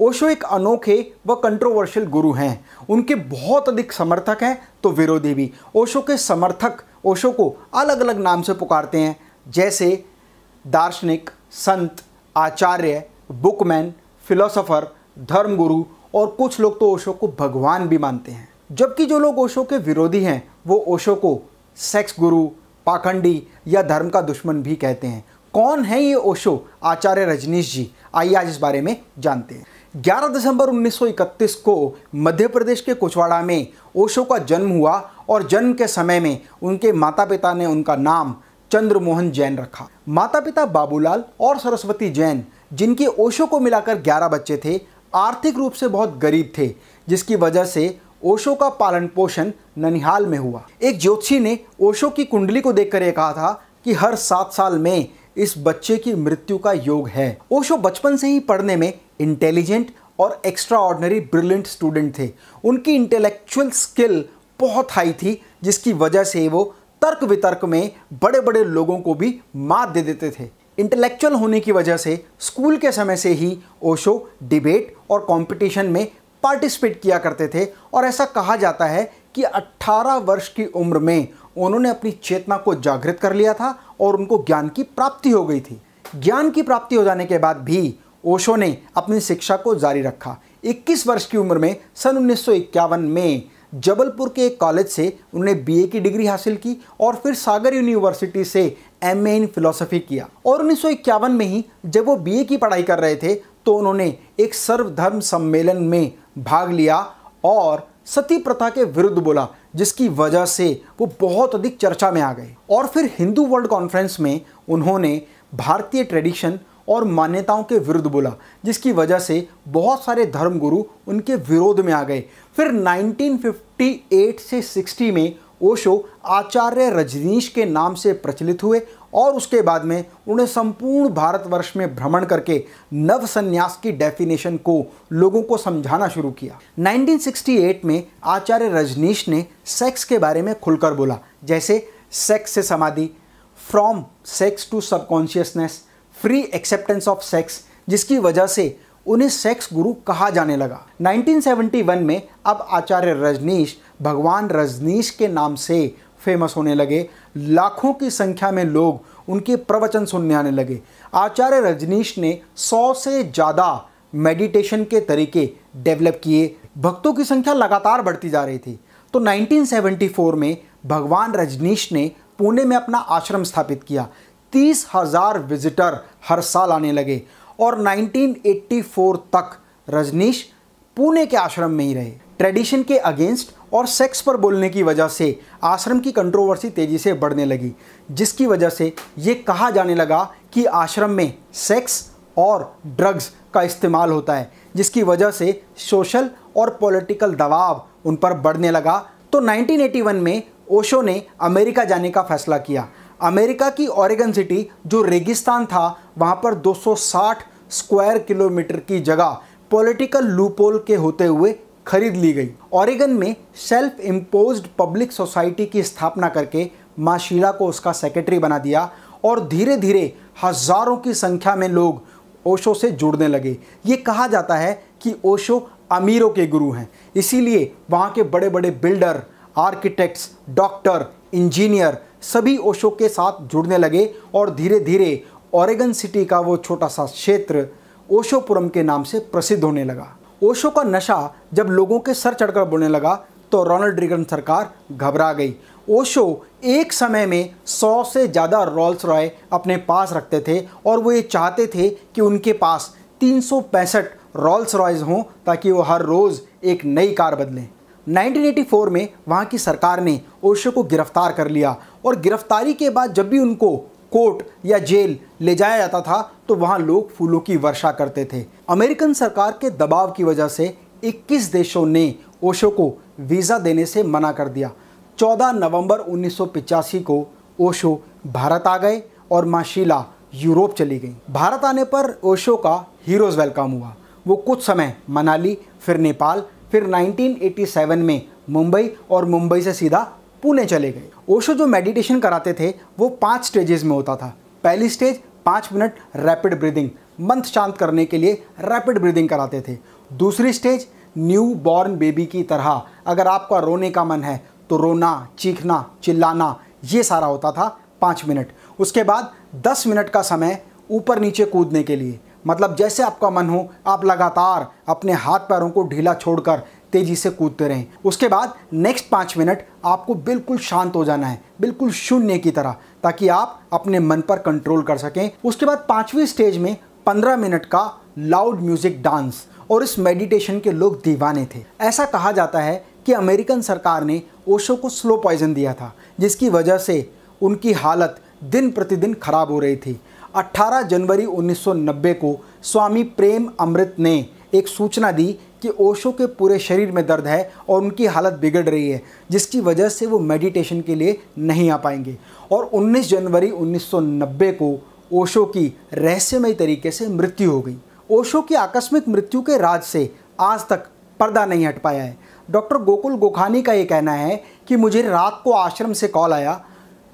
ओशो एक अनोखे व कंट्रोवर्शियल गुरु हैं उनके बहुत अधिक समर्थक हैं तो विरोधी भी ओशो के समर्थक ओशो को अलग अलग नाम से पुकारते हैं जैसे दार्शनिक संत आचार्य बुकमैन फिलोसोफर धर्मगुरु और कुछ लोग तो ओशो को भगवान भी मानते हैं जबकि जो लोग ओशो के विरोधी हैं वो ओशो को सेक्स गुरु पाखंडी या धर्म का दुश्मन भी कहते हैं कौन है ये ओशो आचार्य रजनीश जी आइए आज इस बारे में जानते हैं 11 दिसंबर 1931 को मध्य प्रदेश के कुछवाड़ा में ओशो का जन्म हुआ और जन्म के समय में उनके माता पिता ने उनका नाम चंद्रमोहन जैन रखा माता पिता बाबूलाल और सरस्वती जैन जिनके ओशो को मिलाकर 11 बच्चे थे आर्थिक रूप से बहुत गरीब थे जिसकी वजह से ओशो का पालन पोषण ननिहाल में हुआ एक ज्योतिषी ने ओशो की कुंडली को देखकर यह कहा था कि हर सात साल में इस बच्चे की मृत्यु का योग है ओशो बचपन से ही पढ़ने में इंटेलिजेंट और एक्स्ट्रा ऑर्डनरी ब्रिलियंट स्टूडेंट थे उनकी इंटेलेक्चुअल स्किल बहुत हाई थी जिसकी वजह से वो तर्क वितर्क में बड़े बड़े लोगों को भी मात दे देते थे इंटेलेक्चुअल होने की वजह से स्कूल के समय से ही ओशो डिबेट और कंपटीशन में पार्टिसिपेट किया करते थे और ऐसा कहा जाता है कि 18 वर्ष की उम्र में उन्होंने अपनी चेतना को जागृत कर लिया था और उनको ज्ञान की प्राप्ति हो गई थी ज्ञान की प्राप्ति हो जाने के बाद भी ओशो ने अपनी शिक्षा को जारी रखा 21 वर्ष की उम्र में सन उन्नीस में जबलपुर के एक कॉलेज से उन्होंने बीए की डिग्री हासिल की और फिर सागर यूनिवर्सिटी से एमए इन फिलोसफी किया और उन्नीस में ही जब वो बीए की पढ़ाई कर रहे थे तो उन्होंने एक सर्वधर्म सम्मेलन में भाग लिया और सती प्रथा के विरुद्ध बोला जिसकी वजह से वो बहुत अधिक चर्चा में आ गए और फिर हिंदू वर्ल्ड कॉन्फ्रेंस में उन्होंने भारतीय ट्रेडिशन और मान्यताओं के विरुद्ध बोला जिसकी वजह से बहुत सारे धर्मगुरु उनके विरोध में आ गए फिर 1958 से 60 में ओशो आचार्य रजनीश के नाम से प्रचलित हुए और उसके बाद में उन्हें संपूर्ण भारतवर्ष में भ्रमण करके नव संन्यास की डेफिनेशन को लोगों को समझाना शुरू किया 1968 में आचार्य रजनीश ने सेक्स के बारे में खुलकर बोला जैसे सेक्स से समाधि from sex to subconsciousness free acceptance of sex जिसकी वजह से उन्हें सेक्स गुरु कहा जाने लगा 1971 में अब आचार्य रजनीश भगवान रजनीश के नाम से फेमस होने लगे लाखों की संख्या में लोग उनके प्रवचन सुनने आने लगे आचार्य रजनीश ने सौ से ज़्यादा मेडिटेशन के तरीके डेवलप किए भक्तों की संख्या लगातार बढ़ती जा रही थी तो 1974 में भगवान रजनीश ने पुणे में अपना आश्रम स्थापित किया तीस हज़ार विजिटर हर साल आने लगे और 1984 तक रजनीश पुणे के आश्रम में ही रहे ट्रेडिशन के अगेंस्ट और सेक्स पर बोलने की वजह से आश्रम की कंट्रोवर्सी तेज़ी से बढ़ने लगी जिसकी वजह से ये कहा जाने लगा कि आश्रम में सेक्स और ड्रग्स का इस्तेमाल होता है जिसकी वजह से सोशल और पॉलिटिकल दबाव उन पर बढ़ने लगा तो 1981 में ओशो ने अमेरिका जाने का फैसला किया अमेरिका की ओरेगन सिटी जो रेगिस्तान था वहाँ पर 260 स्क्वायर किलोमीटर की जगह पॉलिटिकल लूपोल के होते हुए खरीद ली गई ओरेगन में सेल्फ इम्पोज पब्लिक सोसाइटी की स्थापना करके माँ शीला को उसका सेक्रेटरी बना दिया और धीरे धीरे हजारों की संख्या में लोग ओशो से जुड़ने लगे ये कहा जाता है कि ओशो अमीरों के गुरु हैं इसीलिए वहाँ के बड़े बड़े बिल्डर आर्किटेक्ट्स डॉक्टर इंजीनियर सभी ओशो के साथ जुड़ने लगे और धीरे धीरे ओरेगन सिटी का वो छोटा सा क्षेत्र ओशोपुरम के नाम से प्रसिद्ध होने लगा ओशो का नशा जब लोगों के सर चढ़कर बोलने लगा तो रोनल्ड रिगन सरकार घबरा गई ओशो एक समय में सौ से ज़्यादा रॉल्स रॉय अपने पास रखते थे और वो ये चाहते थे कि उनके पास तीन रॉल्स रॉयज़ हों ताकि वो हर रोज़ एक नई कार बदलें 1984 में वहाँ की सरकार ने ओशो को गिरफ्तार कर लिया और गिरफ्तारी के बाद जब भी उनको कोर्ट या जेल ले जाया जाता था तो वहाँ लोग फूलों की वर्षा करते थे अमेरिकन सरकार के दबाव की वजह से 21 देशों ने ओशो को वीज़ा देने से मना कर दिया 14 नवंबर उन्नीस को ओशो भारत आ गए और माँ शीला यूरोप चली गई भारत आने पर ओशो का हीरोज़ वेलकम हुआ वो कुछ समय मनाली फिर नेपाल फिर 1987 में मुंबई और मुंबई से सीधा पुणे चले गए ओशो जो मेडिटेशन कराते थे वो पाँच स्टेजेस में होता था पहली स्टेज पाँच मिनट रैपिड ब्रीदिंग मंथ शांत करने के लिए रैपिड ब्रीदिंग कराते थे दूसरी स्टेज न्यू बॉर्न बेबी की तरह अगर आपका रोने का मन है तो रोना चीखना चिल्लाना ये सारा होता था पाँच मिनट उसके बाद दस मिनट का समय ऊपर नीचे कूदने के लिए मतलब जैसे आपका मन हो आप लगातार अपने हाथ पैरों को ढीला छोड़कर तेज़ी से कूदते रहें उसके बाद नेक्स्ट पाँच मिनट आपको बिल्कुल शांत हो जाना है बिल्कुल शून्य की तरह ताकि आप अपने मन पर कंट्रोल कर सकें उसके बाद पाँचवीं स्टेज में पंद्रह मिनट का लाउड म्यूज़िक डांस और इस मेडिटेशन के लोग दीवाने थे ऐसा कहा जाता है कि अमेरिकन सरकार ने ओशो को स्लो पॉइजन दिया था जिसकी वजह से उनकी हालत दिन प्रतिदिन खराब हो रही थी 18 जनवरी 1990 को स्वामी प्रेम अमृत ने एक सूचना दी कि ओशो के पूरे शरीर में दर्द है और उनकी हालत बिगड़ रही है जिसकी वजह से वो मेडिटेशन के लिए नहीं आ पाएंगे और 19 जनवरी 1990 को ओशो की रहस्यमय तरीके से मृत्यु हो गई ओशो की आकस्मिक मृत्यु के राज से आज तक पर्दा नहीं हट पाया है डॉक्टर गोकुल गोखानी का ये कहना है कि मुझे रात को आश्रम से कॉल आया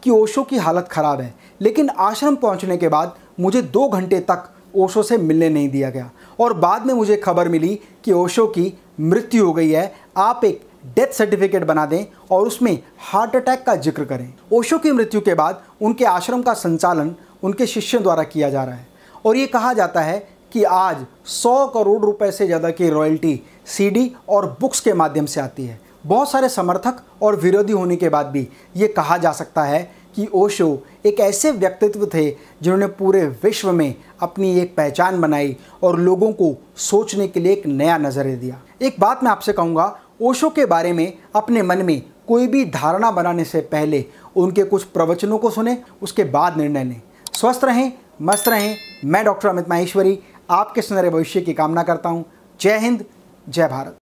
कि ओशो की हालत ख़राब है लेकिन आश्रम पहुंचने के बाद मुझे दो घंटे तक ओशो से मिलने नहीं दिया गया और बाद में मुझे खबर मिली कि ओशो की मृत्यु हो गई है आप एक डेथ सर्टिफिकेट बना दें और उसमें हार्ट अटैक का जिक्र करें ओशो की मृत्यु के बाद उनके आश्रम का संचालन उनके शिष्यों द्वारा किया जा रहा है और ये कहा जाता है कि आज 100 करोड़ रुपए से ज़्यादा की रॉयल्टी सीडी और बुक्स के माध्यम से आती है बहुत सारे समर्थक और विरोधी होने के बाद भी ये कहा जा सकता है कि ओशो एक ऐसे व्यक्तित्व थे जिन्होंने पूरे विश्व में अपनी एक पहचान बनाई और लोगों को सोचने के लिए एक नया नज़रे दिया एक बात मैं आपसे कहूँगा ओशो के बारे में अपने मन में कोई भी धारणा बनाने से पहले उनके कुछ प्रवचनों को सुने उसके बाद निर्णय लें स्वस्थ रहें मस्त रहें मैं डॉक्टर अमित माहेश्वरी आपके सुनहरे भविष्य की कामना करता हूँ जय हिंद जय भारत